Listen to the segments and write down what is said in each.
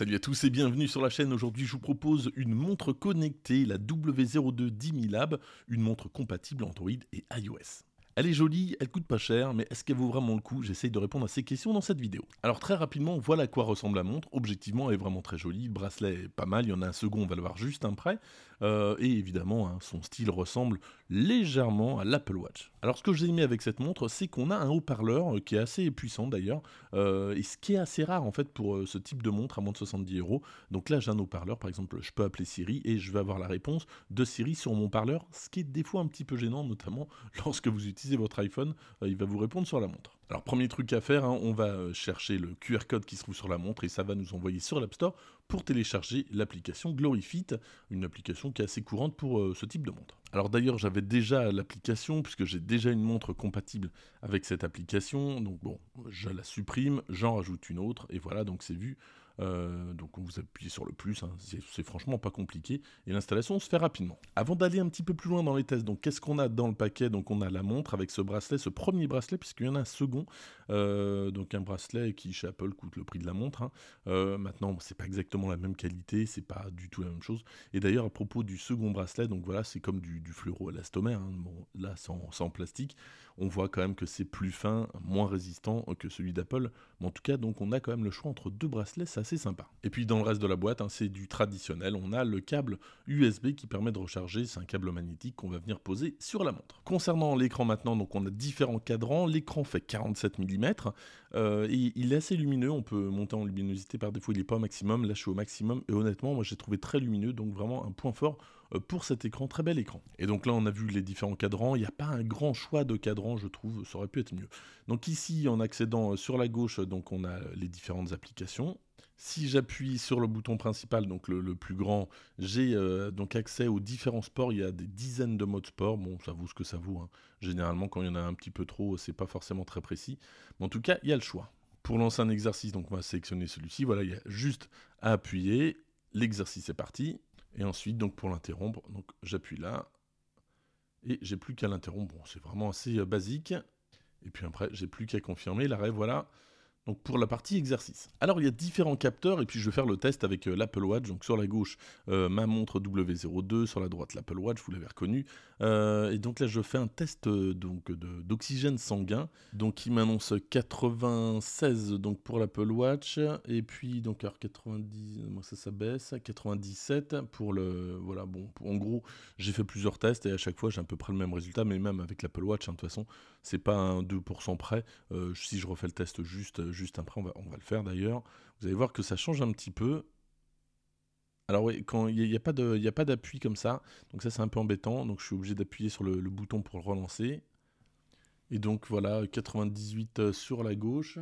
Salut à tous et bienvenue sur la chaîne. Aujourd'hui, je vous propose une montre connectée, la W02 Lab, une montre compatible Android et iOS. Elle est jolie, elle coûte pas cher, mais est-ce qu'elle vaut vraiment le coup J'essaye de répondre à ces questions dans cette vidéo. Alors très rapidement, voilà à quoi ressemble la montre. Objectivement, elle est vraiment très jolie, le bracelet est pas mal, il y en a un second, on va le voir juste après. Euh, et évidemment, hein, son style ressemble légèrement à l'Apple Watch. Alors ce que j'ai aimé avec cette montre, c'est qu'on a un haut-parleur euh, qui est assez puissant d'ailleurs, euh, et ce qui est assez rare en fait pour ce type de montre à moins de 70 euros. Donc là, j'ai un haut-parleur, par exemple, je peux appeler Siri et je vais avoir la réponse de Siri sur mon parleur, ce qui est des fois un petit peu gênant, notamment lorsque vous utilisez votre iPhone, euh, il va vous répondre sur la montre. Alors premier truc à faire, hein, on va euh, chercher le QR code qui se trouve sur la montre et ça va nous envoyer sur l'App Store pour télécharger l'application GloryFit, une application qui est assez courante pour euh, ce type de montre. Alors d'ailleurs j'avais déjà l'application puisque j'ai déjà une montre compatible avec cette application, donc bon, je la supprime, j'en rajoute une autre et voilà donc c'est vu euh, donc vous appuyez sur le plus, hein. c'est franchement pas compliqué, et l'installation se fait rapidement. Avant d'aller un petit peu plus loin dans les tests, donc qu'est-ce qu'on a dans le paquet Donc on a la montre avec ce bracelet, ce premier bracelet, puisqu'il y en a un second, euh, donc un bracelet qui chez Apple coûte le prix de la montre. Hein. Euh, maintenant, c'est pas exactement la même qualité, c'est pas du tout la même chose. Et d'ailleurs, à propos du second bracelet, donc voilà, c'est comme du, du fluoroélastomère, hein. là sans plastique, on voit quand même que c'est plus fin, moins résistant que celui d'Apple, en tout cas, donc on a quand même le choix entre deux bracelets, c'est assez sympa. Et puis dans le reste de la boîte, hein, c'est du traditionnel, on a le câble USB qui permet de recharger, c'est un câble magnétique qu'on va venir poser sur la montre. Concernant l'écran maintenant, donc on a différents cadrans, l'écran fait 47 mm, euh, et il est assez lumineux, on peut monter en luminosité, par défaut il n'est pas au maximum, là je suis au maximum, et honnêtement moi j'ai trouvé très lumineux, donc vraiment un point fort euh, pour cet écran, très bel écran. Et donc là, on a vu les différents cadrans, il n'y a pas un grand choix de cadrans, je trouve, ça aurait pu être mieux. Donc ici, en accédant euh, sur la gauche, euh, donc on a les différentes applications. Si j'appuie sur le bouton principal, donc le, plus grand, j'ai donc accès aux différents sports. Il y a des dizaines de modes sport. Bon, ça vaut ce que ça vaut. Hein. Généralement, quand il y en a un petit peu trop, c'est pas forcément très précis. Mais en tout cas, il y a le choix. Pour lancer un exercice, donc on va sélectionner celui-ci. Voilà, il y a juste à appuyer. L'exercice est parti. Et ensuite, donc pour l'interrompre, donc j'appuie là. Et j'ai plus qu'à l'interrompre. Bon, c'est vraiment assez euh, basique. Et puis après, j'ai plus qu'à confirmer. L'arrêt, voilà donc pour la partie exercice. Alors il y a différents capteurs et puis je vais faire le test avec euh, l'Apple Watch. Donc sur la gauche euh, ma montre W02, sur la droite l'Apple Watch, vous l'avez reconnu. Euh, et donc là je fais un test donc d'oxygène sanguin, donc il m'annonce 96 donc pour l'Apple Watch et puis donc alors 90, moi ça ça baisse, 97 pour le voilà bon en gros j'ai fait plusieurs tests et à chaque fois j'ai à peu près le même résultat, mais même avec l'Apple Watch hein, de toute façon c'est pas un 2% près. si je refais le test juste euh, juste après, on va, le faire d'ailleurs. Vous allez voir que ça change un petit peu. Alors oui, quand il n'y a, a, pas d'appui comme ça, donc ça c'est un peu embêtant, donc je suis obligé d'appuyer sur le, le, bouton pour le relancer. Et donc voilà, 98 euh, sur la gauche,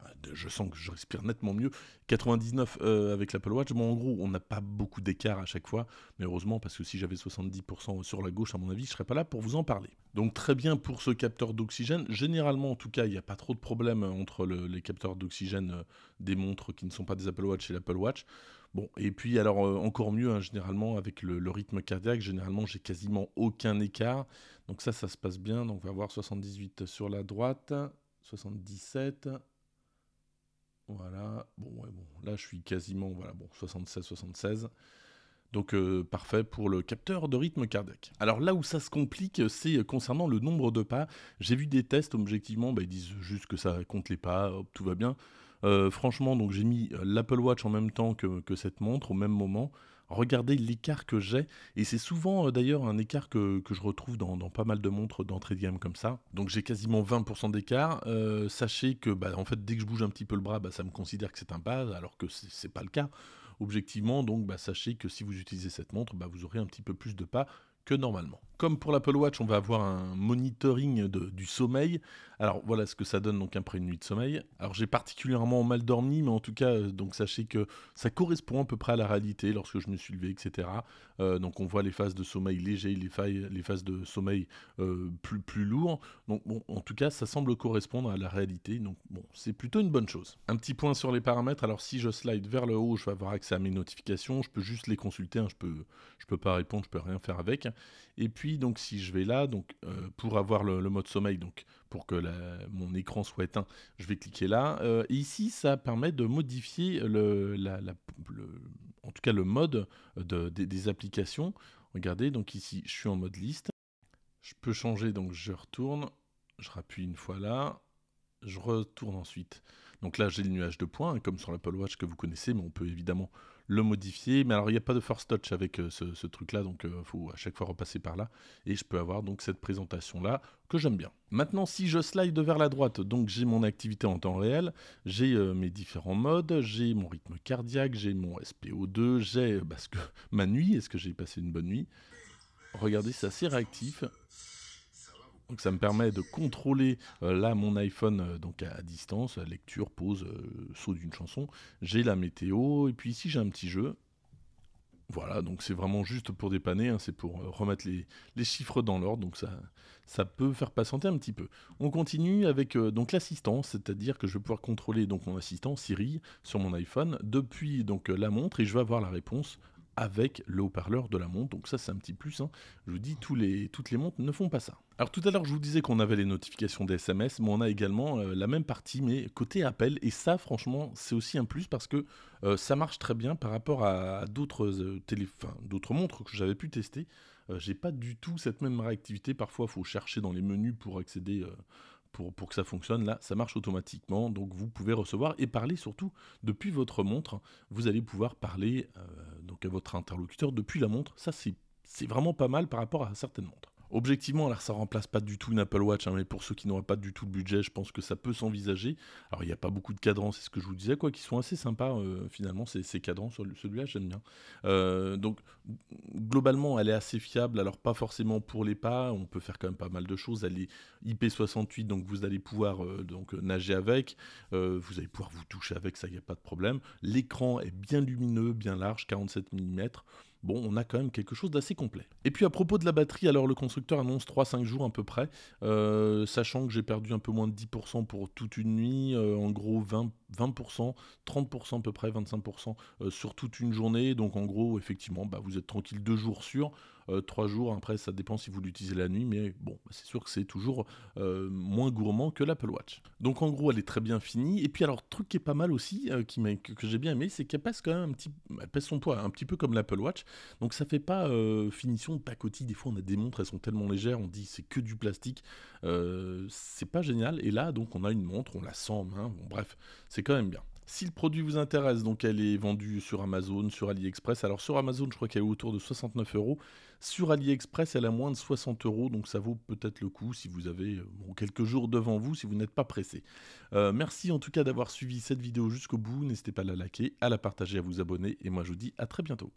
ah, je sens que je respire nettement mieux. 99 euh, avec l'Apple Watch. Bon, en gros, on n'a pas beaucoup d'écart à chaque fois, mais heureusement, parce que si j'avais 70% sur la gauche, à mon avis, je ne serais pas là pour vous en parler. Donc, très bien pour ce capteur d'oxygène. Généralement, en tout cas, il n'y a pas trop de problèmes entre les capteurs d'oxygène euh, des montres qui ne sont pas des Apple Watch et l'Apple Watch. Bon, et puis, alors, euh, encore mieux, hein, généralement, avec le, le, rythme cardiaque, généralement, j'ai quasiment aucun écart. Donc, ça, ça se passe bien. Donc, on va voir 78 sur la droite, 77. Voilà, bon, ouais, bon, là je suis quasiment, voilà, bon, 76-76. Donc euh, parfait pour le capteur de rythme cardiaque. Alors là où ça se complique, c'est concernant le nombre de pas. J'ai vu des tests, objectivement, bah, ils disent juste que ça compte les pas, tout va bien. Euh, franchement, donc j'ai mis euh, l'Apple Watch en même temps que cette montre, au même moment regardez l'écart que j'ai. Et c'est souvent euh, d'ailleurs un écart que, je retrouve dans, pas mal de montres d'entrée de gamme comme ça. Donc j'ai quasiment 20% d'écart. Euh, sachez que bah, en fait, dès que je bouge un petit peu le bras, bah, ça me considère que c'est un pas, alors que ce c'est pas le cas. Objectivement, donc bah, sachez que si vous utilisez cette montre, bah, vous aurez un petit peu plus de pas que normalement comme pour l'Apple Watch, on va avoir un monitoring du sommeil. Alors voilà ce que ça donne donc après une nuit de sommeil. Alors j'ai particulièrement mal dormi, mais en tout cas, euh, donc sachez que ça correspond à peu près à la réalité lorsque je me suis levé, etc. Euh, donc on voit les phases de sommeil léger, les, phases de sommeil euh, plus, plus lourd. Donc bon, en tout cas, ça semble correspondre à la réalité. Donc bon, c'est plutôt une bonne chose. Un petit point sur les paramètres. Alors si je slide vers le haut, je vais avoir accès à mes notifications. Je peux juste les consulter. Hein. Je peux, je peux pas répondre, je peux rien faire avec. Et puis donc si je vais là, donc euh, pour avoir le, mode sommeil, donc pour que mon écran soit éteint, je vais cliquer là. Euh, ici, ça permet de modifier le, en tout cas le mode des applications. Regardez, donc ici, je suis en mode liste. Je peux changer, donc je retourne, je rappuie une fois là, je retourne ensuite. Donc là, j'ai le nuage de points, hein, comme sur l'Apple Watch que vous connaissez, mais on peut évidemment le modifier. Mais alors, il n'y a pas de force touch avec euh, ce, truc-là, donc il euh, faut à chaque fois repasser par là. Et je peux avoir donc cette présentation-là que j'aime bien. Maintenant, si je slide vers la droite, donc j'ai mon activité en temps réel, j'ai euh, mes différents modes, j'ai mon rythme cardiaque, j'ai mon SPO2, j'ai bah, que ma nuit, est-ce que j'ai passé une bonne nuit Regardez, c'est assez réactif. Donc ça me permet de contrôler euh, là mon iPhone euh, donc à, distance, euh, lecture, pause, saut d'une chanson. J'ai la météo et puis ici j'ai un petit jeu. Voilà, donc c'est vraiment juste pour dépanner, hein, c'est pour remettre les, chiffres dans l'ordre, donc ça, ça peut faire patienter un petit peu. On continue avec donc l'assistant, c'est-à-dire que je vais pouvoir contrôler donc mon assistant Siri sur mon iPhone depuis donc la montre et je vais avoir la réponse avec le haut-parleur de la montre. Donc ça, c'est un petit plus. Hein. Je vous dis, les, toutes les montres ne font pas ça. Alors tout à l'heure, je vous disais qu'on avait les notifications des SMS, mais on a également euh, la même partie, mais côté appel. Et ça, franchement, c'est aussi un plus parce que euh, ça marche très bien par rapport à, d'autres euh, d'autres montres que j'avais pu tester. j'ai pas du tout cette même réactivité. Parfois, il faut chercher dans les menus pour accéder pour, que ça fonctionne, là, ça marche automatiquement. Donc vous pouvez recevoir et parler surtout depuis votre montre. Vous allez pouvoir parler euh, donc à votre interlocuteur depuis la montre. Ça, c'est vraiment pas mal par rapport à certaines montres. Objectivement, alors ça remplace pas du tout une Apple Watch, hein, mais pour ceux qui n'auraient pas du tout le budget, je pense que ça peut s'envisager. Alors il n'y a pas beaucoup de cadrans, c'est ce que je vous disais, quoi, qui sont assez sympas euh, finalement, ces, ces cadrans, celui-là j'aime bien. Euh, donc globalement, elle est assez fiable, alors pas forcément pour les pas, on peut faire quand même pas mal de choses. Elle est IP68, donc vous allez pouvoir euh, donc nager avec, vous allez pouvoir vous toucher avec, ça n'y a pas de problème. L'écran est bien lumineux, bien large, 47 mm bon, on a quand même quelque chose d'assez complet. Et puis à propos de la batterie, alors le constructeur annonce 3-5 jours à peu près, euh, sachant que j'ai perdu un peu moins de 10% pour toute une nuit, euh, en gros 20 20%, 30% à peu près, 25% euh, sur toute une journée. Donc en gros, effectivement, bah, vous êtes tranquille deux jours sur, euh, trois jours. Après, ça dépend si vous l'utilisez la nuit, mais bon, bah, c'est sûr que c'est toujours euh, moins gourmand que l'Apple Watch. Donc en gros, elle est très bien finie. Et puis alors, truc qui est pas mal aussi, qui que, que j'ai bien aimé, c'est qu'elle pèse quand même un petit, elle son poids, un petit peu comme l'Apple Watch. Donc ça fait pas finition pacotille. Des fois, on a des montres, elles sont tellement légères, on dit c'est que du plastique, c'est pas génial. Et là, donc, on a une montre, on la sent en main. Bon, bref, c'est quand même bien. Si le produit vous intéresse, donc elle est vendue sur Amazon, sur AliExpress. Alors sur Amazon, je crois qu'elle est autour de 69 euros. Sur AliExpress, elle a moins de 60 euros, donc ça vaut peut-être le coup si vous avez euh, quelques jours devant vous, si vous n'êtes pas pressé. Euh, merci en tout cas d'avoir suivi cette vidéo jusqu'au bout. N'hésitez pas à la liker, à la partager, à vous abonner, et moi je vous dis à très bientôt.